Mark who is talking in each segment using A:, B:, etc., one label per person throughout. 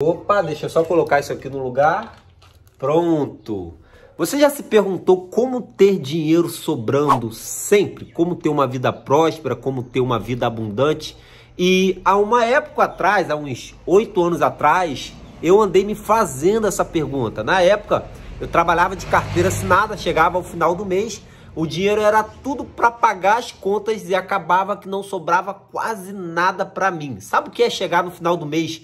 A: Opa, deixa eu só colocar isso aqui no lugar. Pronto. Você já se perguntou como ter dinheiro sobrando sempre? Como ter uma vida próspera, como ter uma vida abundante? E há uma época atrás, há uns oito anos atrás, eu andei me fazendo essa pergunta. Na época, eu trabalhava de carteira assinada, chegava ao final do mês, o dinheiro era tudo para pagar as contas e acabava que não sobrava quase nada para mim. Sabe o que é chegar no final do mês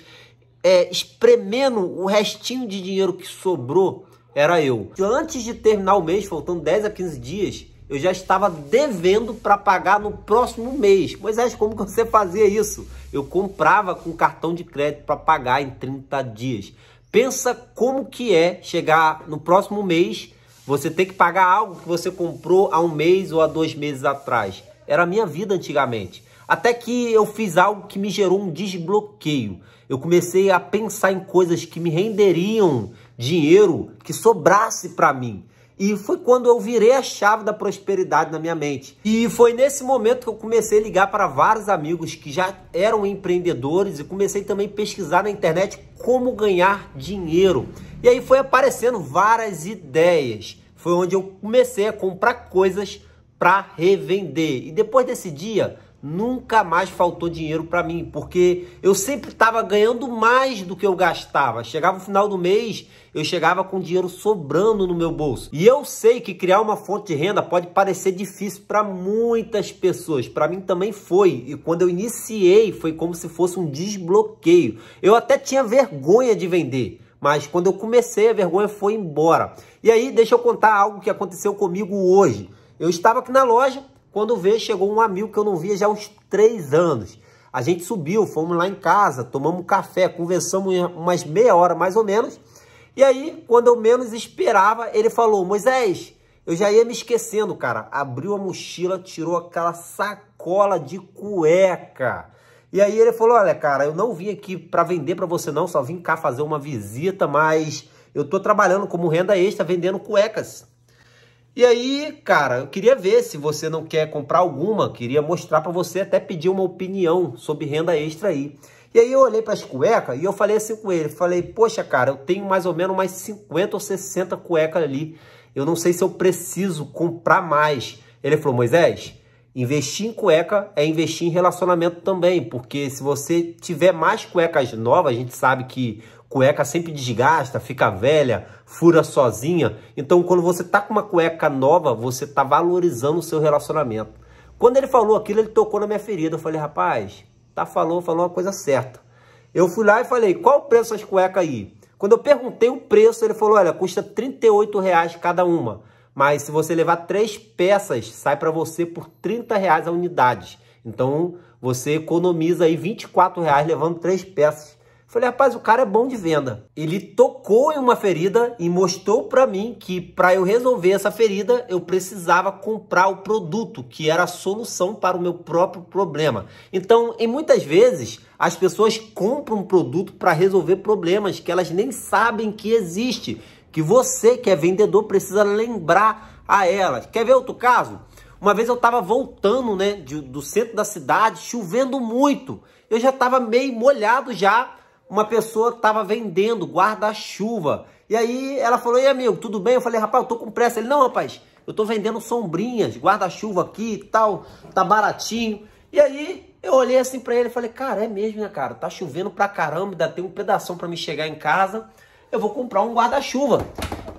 A: é, espremendo o restinho de dinheiro que sobrou, era eu. Antes de terminar o mês, faltando 10 a 15 dias, eu já estava devendo para pagar no próximo mês. é, como você fazia isso? Eu comprava com cartão de crédito para pagar em 30 dias. Pensa como que é chegar no próximo mês, você ter que pagar algo que você comprou há um mês ou há dois meses atrás. Era a minha vida antigamente. Até que eu fiz algo que me gerou um desbloqueio. Eu comecei a pensar em coisas que me renderiam dinheiro que sobrasse para mim. E foi quando eu virei a chave da prosperidade na minha mente. E foi nesse momento que eu comecei a ligar para vários amigos que já eram empreendedores e comecei também a pesquisar na internet como ganhar dinheiro. E aí foi aparecendo várias ideias. Foi onde eu comecei a comprar coisas para revender. E depois desse dia, nunca mais faltou dinheiro para mim, porque eu sempre estava ganhando mais do que eu gastava. Chegava o final do mês, eu chegava com dinheiro sobrando no meu bolso. E eu sei que criar uma fonte de renda pode parecer difícil para muitas pessoas. Para mim também foi. E quando eu iniciei, foi como se fosse um desbloqueio. Eu até tinha vergonha de vender. Mas quando eu comecei, a vergonha foi embora. E aí, deixa eu contar algo que aconteceu comigo hoje. Eu estava aqui na loja, quando veio, chegou um amigo que eu não via já há uns três anos. A gente subiu, fomos lá em casa, tomamos café, conversamos umas meia hora mais ou menos. E aí, quando eu menos esperava, ele falou: Moisés, eu já ia me esquecendo, cara. Abriu a mochila, tirou aquela sacola de cueca. E aí ele falou: Olha, cara, eu não vim aqui para vender para você, não. Só vim cá fazer uma visita, mas eu tô trabalhando como renda extra vendendo cuecas. E aí, cara, eu queria ver se você não quer comprar alguma, queria mostrar para você, até pedir uma opinião sobre renda extra aí. E aí eu olhei para as cuecas e eu falei assim com ele, falei, poxa, cara, eu tenho mais ou menos mais 50 ou 60 cuecas ali, eu não sei se eu preciso comprar mais. Ele falou, Moisés, investir em cueca é investir em relacionamento também, porque se você tiver mais cuecas novas, a gente sabe que cueca sempre desgasta, fica velha, fura sozinha. Então, quando você tá com uma cueca nova, você tá valorizando o seu relacionamento. Quando ele falou aquilo, ele tocou na minha ferida. Eu falei, rapaz, tá falou, falou uma coisa certa. Eu fui lá e falei, qual o preço das cuecas aí? Quando eu perguntei o preço, ele falou, olha, custa 38 reais cada uma. Mas se você levar três peças, sai para você por 30 reais a unidade. Então, você economiza aí 24 reais levando três peças. Falei, rapaz, o cara é bom de venda. Ele tocou em uma ferida e mostrou para mim que para eu resolver essa ferida, eu precisava comprar o produto, que era a solução para o meu próprio problema. Então, em muitas vezes, as pessoas compram um produto para resolver problemas que elas nem sabem que existe, que você que é vendedor precisa lembrar a elas. Quer ver outro caso? Uma vez eu estava voltando, né, de, do centro da cidade, chovendo muito. Eu já estava meio molhado já uma pessoa estava vendendo guarda-chuva. E aí ela falou, e amigo, tudo bem? Eu falei, rapaz, eu tô com pressa. Ele, não, rapaz, eu tô vendendo sombrinhas, guarda-chuva aqui e tal, tá baratinho. E aí eu olhei assim para ele e falei, cara, é mesmo, né, cara? Tá chovendo pra caramba, ainda tem um pedaço para me chegar em casa. Eu vou comprar um guarda-chuva.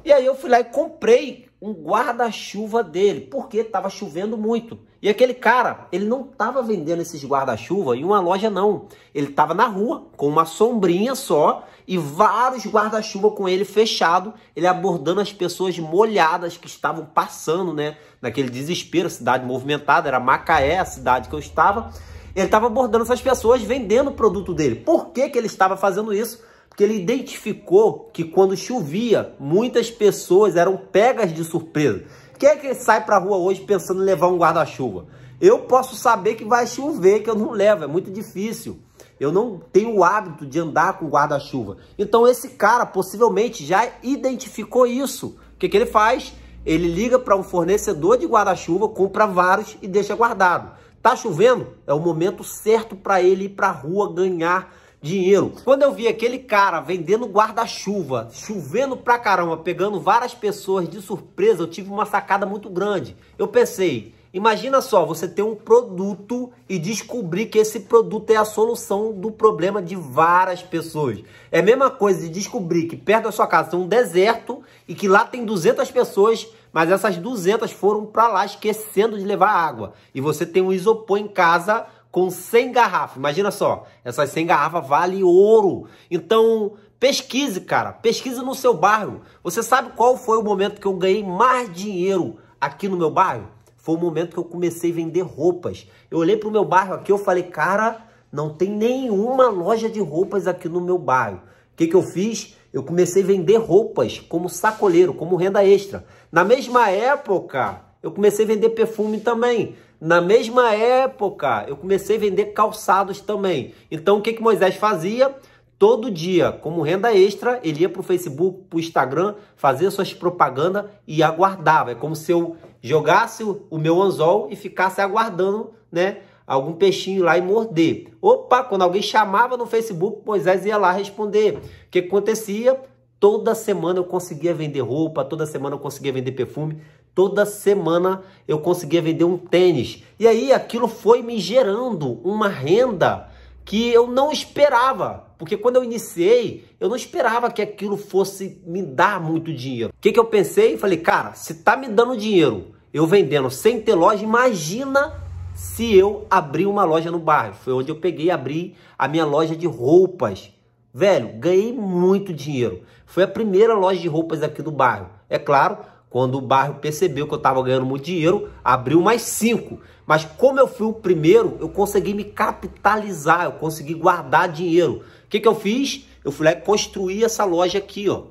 A: E aí eu fui lá e comprei um guarda-chuva dele, porque estava chovendo muito. E aquele cara, ele não estava vendendo esses guarda-chuva em uma loja não. Ele estava na rua com uma sombrinha só e vários guarda-chuva com ele fechado, ele abordando as pessoas molhadas que estavam passando, né, naquele desespero, cidade movimentada, era Macaé, a cidade que eu estava. Ele estava abordando essas pessoas vendendo o produto dele. Por que que ele estava fazendo isso? porque ele identificou que quando chovia, muitas pessoas eram pegas de surpresa. Quem é que sai para a rua hoje pensando em levar um guarda-chuva? Eu posso saber que vai chover, que eu não levo, é muito difícil. Eu não tenho o hábito de andar com guarda-chuva. Então esse cara possivelmente já identificou isso. O que, que ele faz? Ele liga para um fornecedor de guarda-chuva, compra vários e deixa guardado. Tá chovendo? É o momento certo para ele ir para a rua ganhar dinheiro. Quando eu vi aquele cara vendendo guarda-chuva, chovendo pra caramba, pegando várias pessoas de surpresa, eu tive uma sacada muito grande. Eu pensei, Imagina só, você ter um produto e descobrir que esse produto é a solução do problema de várias pessoas. É a mesma coisa de descobrir que perto da sua casa tem um deserto e que lá tem 200 pessoas, mas essas 200 foram para lá esquecendo de levar água. E você tem um isopor em casa com 100 garrafas. Imagina só, essas 100 garrafas vale ouro. Então, pesquise, cara, pesquise no seu bairro. Você sabe qual foi o momento que eu ganhei mais dinheiro aqui no meu bairro? Foi o momento que eu comecei a vender roupas. Eu olhei para o meu bairro aqui, eu falei, cara, não tem nenhuma loja de roupas aqui no meu bairro. O que, que eu fiz? Eu comecei a vender roupas como sacoleiro, como renda extra. Na mesma época, eu comecei a vender perfume também. Na mesma época, eu comecei a vender calçados também. Então, o que, que Moisés fazia? Todo dia, como renda extra, ele ia para o Facebook, para o Instagram, fazia suas propagandas e aguardava. É como se eu jogasse o meu anzol e ficasse aguardando, né? algum peixinho lá e morder. Opa, quando alguém chamava no Facebook, Moisés ia lá responder. O que acontecia? Toda semana eu conseguia vender roupa, toda semana eu conseguia vender perfume, Toda semana eu conseguia vender um tênis. E aí aquilo foi me gerando uma renda que eu não esperava. Porque quando eu iniciei, eu não esperava que aquilo fosse me dar muito dinheiro. O que, que eu pensei? Falei, cara, se tá me dando dinheiro, eu vendendo sem ter loja, imagina se eu abrir uma loja no bairro. Foi onde eu peguei e abri a minha loja de roupas. Velho, ganhei muito dinheiro. Foi a primeira loja de roupas aqui do bairro. É claro, quando o bairro percebeu que eu estava ganhando muito dinheiro, abriu mais cinco. Mas como eu fui o primeiro, eu consegui me capitalizar, eu consegui guardar dinheiro. O que, que eu fiz? Eu fui lá e construí essa loja aqui, ó.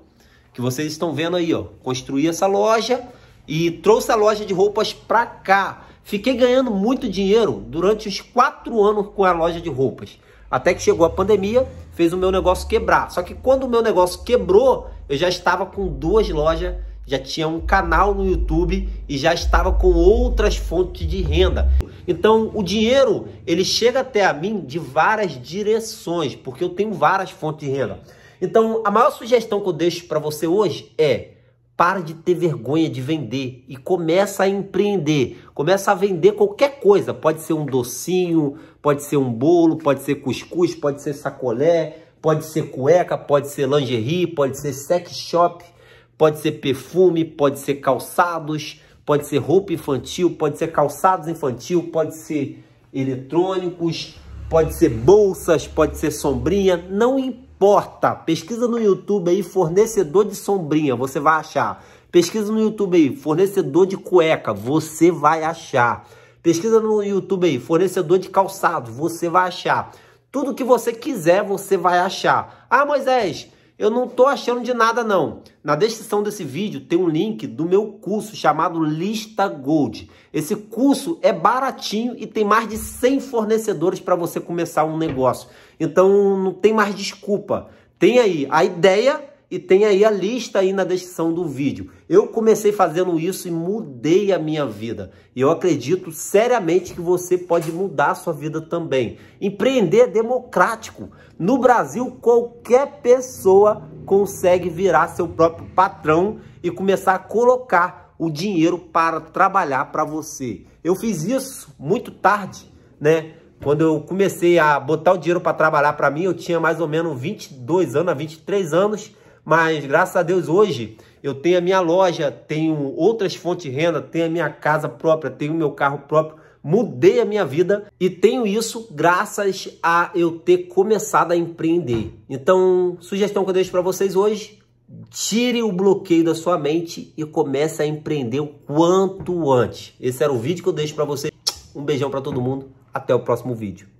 A: Que vocês estão vendo aí, ó. Construí essa loja e trouxe a loja de roupas para cá. Fiquei ganhando muito dinheiro durante os quatro anos com a loja de roupas. Até que chegou a pandemia, fez o meu negócio quebrar. Só que quando o meu negócio quebrou, eu já estava com duas lojas já tinha um canal no YouTube e já estava com outras fontes de renda. Então, o dinheiro, ele chega até a mim de várias direções, porque eu tenho várias fontes de renda. Então, a maior sugestão que eu deixo para você hoje é: para de ter vergonha de vender e começa a empreender. Começa a vender qualquer coisa, pode ser um docinho, pode ser um bolo, pode ser cuscuz, pode ser sacolé, pode ser cueca, pode ser lingerie, pode ser sex shop pode ser perfume, pode ser calçados, pode ser roupa infantil, pode ser calçados infantil, pode ser eletrônicos, pode ser bolsas, pode ser sombrinha, não importa. Pesquisa no YouTube aí fornecedor de sombrinha, você vai achar. Pesquisa no YouTube aí fornecedor de cueca, você vai achar. Pesquisa no YouTube aí fornecedor de calçado, você vai achar. Tudo que você quiser, você vai achar. Ah, Moisés, eu não tô achando de nada não. Na descrição desse vídeo tem um link do meu curso chamado Lista Gold. Esse curso é baratinho e tem mais de 100 fornecedores para você começar um negócio. Então não tem mais desculpa. Tem aí a ideia e tem aí a lista aí na descrição do vídeo. Eu comecei fazendo isso e mudei a minha vida. E eu acredito seriamente que você pode mudar a sua vida também. Empreender é democrático. No Brasil, qualquer pessoa consegue virar seu próprio patrão e começar a colocar o dinheiro para trabalhar para você. Eu fiz isso muito tarde, né? Quando eu comecei a botar o dinheiro para trabalhar para mim, eu tinha mais ou menos 22 anos, 23 anos mas graças a Deus hoje eu tenho a minha loja, tenho outras fontes de renda, tenho a minha casa própria, tenho meu carro próprio, mudei a minha vida e tenho isso graças a eu ter começado a empreender. Então, sugestão que eu deixo para vocês hoje, Tire o bloqueio da sua mente e comece a empreender o quanto antes. Esse era o vídeo que eu deixo para vocês. Um beijão para todo mundo. Até o próximo vídeo.